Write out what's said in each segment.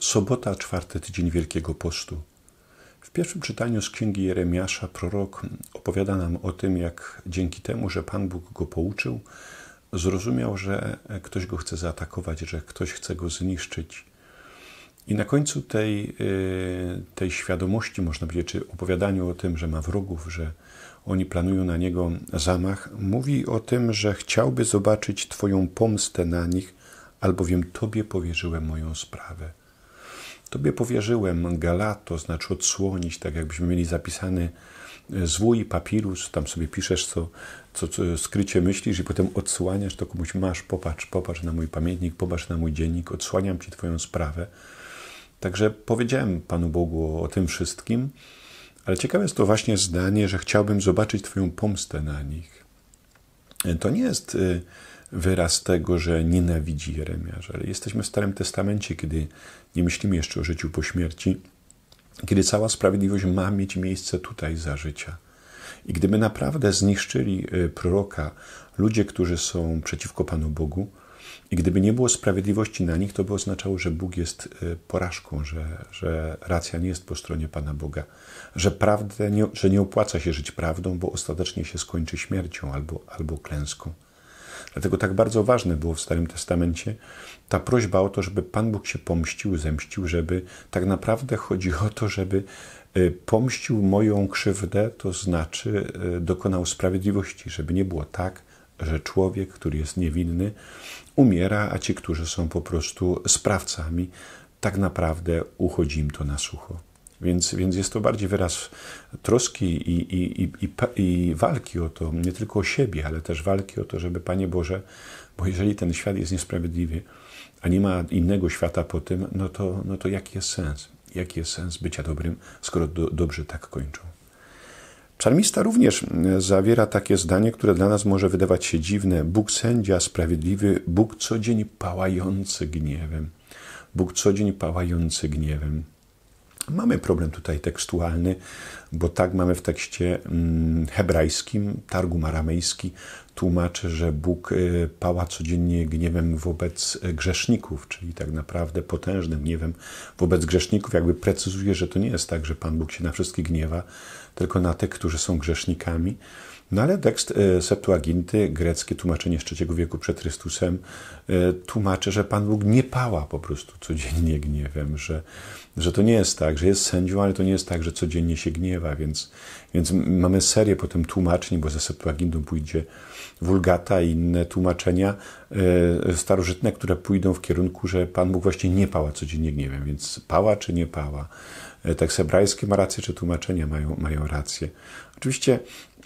Sobota, czwarty tydzień Wielkiego Postu. W pierwszym czytaniu z księgi Jeremiasza prorok opowiada nam o tym, jak dzięki temu, że Pan Bóg go pouczył, zrozumiał, że ktoś go chce zaatakować, że ktoś chce go zniszczyć. I na końcu tej, y, tej świadomości, można powiedzieć, czy opowiadaniu o tym, że ma wrogów, że oni planują na niego zamach, mówi o tym, że chciałby zobaczyć Twoją pomstę na nich, albowiem Tobie powierzyłem moją sprawę. Tobie powierzyłem galato, znaczy odsłonić, tak jakbyśmy mieli zapisany e, zwój, papirus, tam sobie piszesz, co, co, co skrycie myślisz i potem odsłaniasz to komuś, masz, popatrz, popatrz na mój pamiętnik, popatrz na mój dziennik, odsłaniam Ci Twoją sprawę. Także powiedziałem Panu Bogu o tym wszystkim, ale ciekawe jest to właśnie zdanie, że chciałbym zobaczyć Twoją pomstę na nich. E, to nie jest e, wyraz tego, że nienawidzi Jeremiasza. Ale jesteśmy w Starym Testamencie, kiedy nie myślimy jeszcze o życiu po śmierci, kiedy cała sprawiedliwość ma mieć miejsce tutaj za życia. I gdyby naprawdę zniszczyli e, proroka ludzie, którzy są przeciwko Panu Bogu, i gdyby nie było sprawiedliwości na nich, to by oznaczało, że Bóg jest e, porażką, że, że racja nie jest po stronie Pana Boga, że, prawdę nie, że nie opłaca się żyć prawdą, bo ostatecznie się skończy śmiercią albo, albo klęską. Dlatego tak bardzo ważne było w Starym Testamencie ta prośba o to, żeby Pan Bóg się pomścił, zemścił, żeby tak naprawdę chodzi o to, żeby y, pomścił moją krzywdę, to znaczy y, dokonał sprawiedliwości, żeby nie było tak, że człowiek, który jest niewinny, umiera, a ci, którzy są po prostu sprawcami, tak naprawdę uchodzi im to na sucho. Więc, więc jest to bardziej wyraz troski i, i, i, i, walki o to, nie tylko o siebie, ale też walki o to, żeby Panie Boże, bo jeżeli ten świat jest niesprawiedliwy, a nie ma innego świata po tym, no to, no to jaki jest sens? Jaki jest sens bycia dobrym, skoro do, tak kończą? Psalmista również zawiera takie zdanie, które dla nas może wydawać się dziwne. Bóg sędzia, sprawiedliwy, Bóg co dzień pałający gniewem. Bóg co dzień pałający gniewem. Mamy problem tutaj tekstualny, bo tak mamy w tekście mm, hebrajskim, targum aramejski, tłumaczy, że Bóg y, pała codziennie gniewem wobec y, grzeszników, czyli tak naprawdę potężnym gniewem wobec grzeszników, jakby precyzuje, że to nie jest tak, że Pan Bóg się na wszystkich gniewa, tylko na tych, którzy są grzesznikami. No ale tekst y, Septuaginty, greckie tłumaczenie z III wieku przed Chrystusem, tłumaczy, że Pan Bóg nie pała po prostu codziennie gniewem, że, że to nie jest tak, że jest sędzią, ale to nie jest tak, że codziennie się gniewa, więc, więc mamy serię potem tłumaczeń, bo za Septuagintą pójdzie Wulgata i inne tłumaczenia E, starożytne, które pójdą w kierunku, że Pan Bóg właśnie nie pała codziennie gniewem, więc pała czy nie pała. E, tak sebrajskie ma rację, czy tłumaczenia mają, mają rację. Oczywiście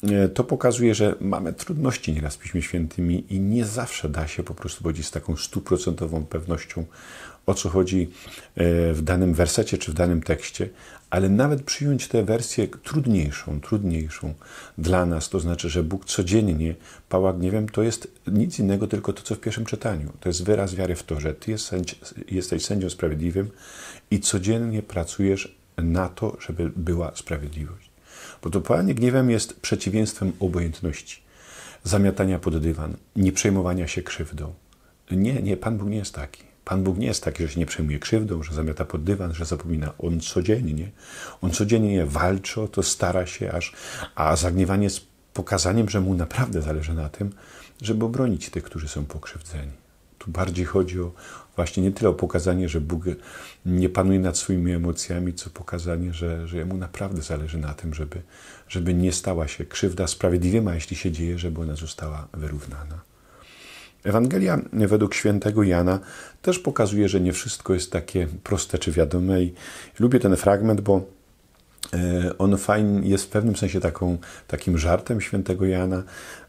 e, to pokazuje, że mamy trudności nieraz z Piśmie Świętymi i nie zawsze da się po prostu powiedzieć z taką stuprocentową pewnością, o co chodzi w danym wersecie czy w danym tekście, ale nawet przyjąć tę wersję trudniejszą, trudniejszą dla nas, to znaczy, że Bóg codziennie pała gniewem, to jest nic innego, tylko to, co co w pierwszym czytaniu. To jest wyraz wiary w to, że Ty jesteś sędzią sprawiedliwym i codziennie pracujesz na to, żeby była sprawiedliwość. Bo to panie gniewem jest przeciwieństwem obojętności, zamiatania pod dywan, nie przejmowania się krzywdą. Nie, nie, Pan Bóg nie jest taki. Pan Bóg nie jest taki, że się nie przejmuje krzywdą, że zamiata pod dywan, że zapomina. On codziennie, on codziennie walczy o to, stara się aż, a zagniewanie jest pokazaniem, że mu naprawdę zależy na tym, żeby obronić tych, którzy są pokrzywdzeni. Tu bardziej chodzi o właśnie nie tyle o pokazanie, że Bóg nie panuje nad swoimi emocjami, co pokazanie, że, że Jemu naprawdę zależy na tym, żeby, żeby nie stała się krzywda sprawiedliwa, jeśli się dzieje, żeby ona została wyrównana. Ewangelia według świętego Jana też pokazuje, że nie wszystko jest takie proste czy wiadome i lubię ten fragment, bo E, on fajny jest w pewnym sensie taką, takim żartem świętego Jana,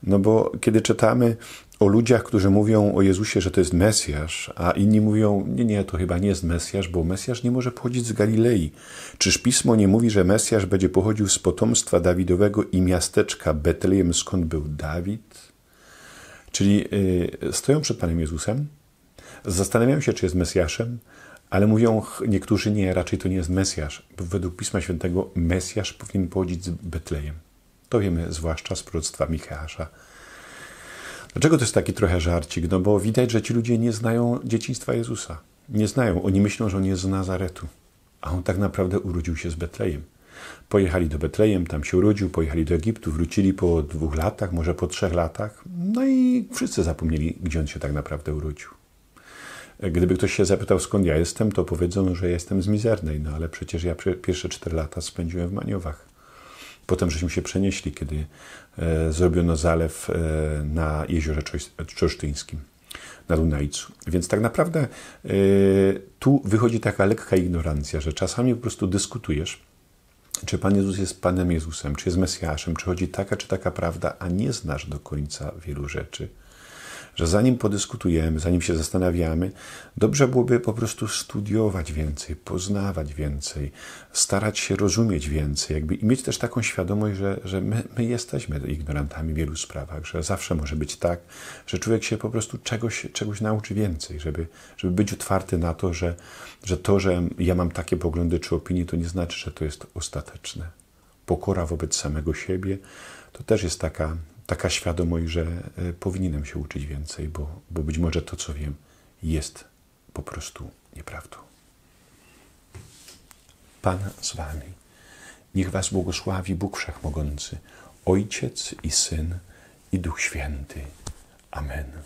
no bo kiedy czytamy o ludziach, którzy mówią o Jezusie, że to jest Mesjasz, a inni mówią, nie, nie, to chyba nie jest Mesjasz, bo Mesjasz nie może pochodzić z Galilei. Czyż Pismo nie mówi, że Mesjasz będzie pochodził z potomstwa Dawidowego i miasteczka Betlejem, skąd był Dawid? Czyli y, stoją przed Panem Jezusem, zastanawiają się, czy jest Mesjaszem, ale mówią niektórzy nie, raczej to nie jest Mesjasz. bo Według Pisma Świętego Mesjasz powinien pochodzić z Betlejem. To wiemy zwłaszcza z proroctwa Micheasza. Dlaczego to jest taki trochę żarcik? No bo widać, że ci ludzie nie znają dzieciństwa Jezusa. Nie znają. Oni myślą, że on jest z Nazaretu. A on tak naprawdę urodził się z Betlejem. Pojechali do Betlejem, tam się urodził, pojechali do Egiptu, wrócili po dwóch latach, może po trzech latach. No i wszyscy zapomnieli, gdzie on się tak naprawdę urodził. Gdyby ktoś się zapytał, skąd ja jestem, to powiedzą, że jestem z Mizernej, no ale przecież ja pierwsze 4 lata spędziłem w Maniowach. Potem żeśmy się przenieśli, kiedy e, zrobiono zalew e, na jeziorze Czosztyńskim, na Dunajcu. Więc tak naprawdę e, tu wychodzi taka lekka ignorancja, że czasami po prostu dyskutujesz, czy Pan Jezus jest Panem Jezusem, czy jest Mesjaszem, czy chodzi taka czy taka prawda, a nie znasz do końca wielu rzeczy że zanim podyskutujemy, zanim się zastanawiamy, dobrze byłoby po prostu studiować więcej, poznawać więcej, starać się rozumieć więcej, jakby i mieć też taką świadomość, że, że my, my jesteśmy ignorantami w wielu sprawach, że zawsze może być tak, że człowiek się po prostu czegoś, czegoś nauczy więcej, żeby, żeby być otwarty na to, że, że to, że ja mam takie poglądy czy opinie, to nie znaczy, że to jest ostateczne. Pokora wobec samego siebie to też jest taka taka świadomość, że e, powinienem się uczyć więcej, bo, bo być może to, co wiem, jest po prostu nieprawdą. Pan z Wami. Niech Was błogosławi Bóg Wszechmogący, Ojciec i Syn i Duch Święty. Amen.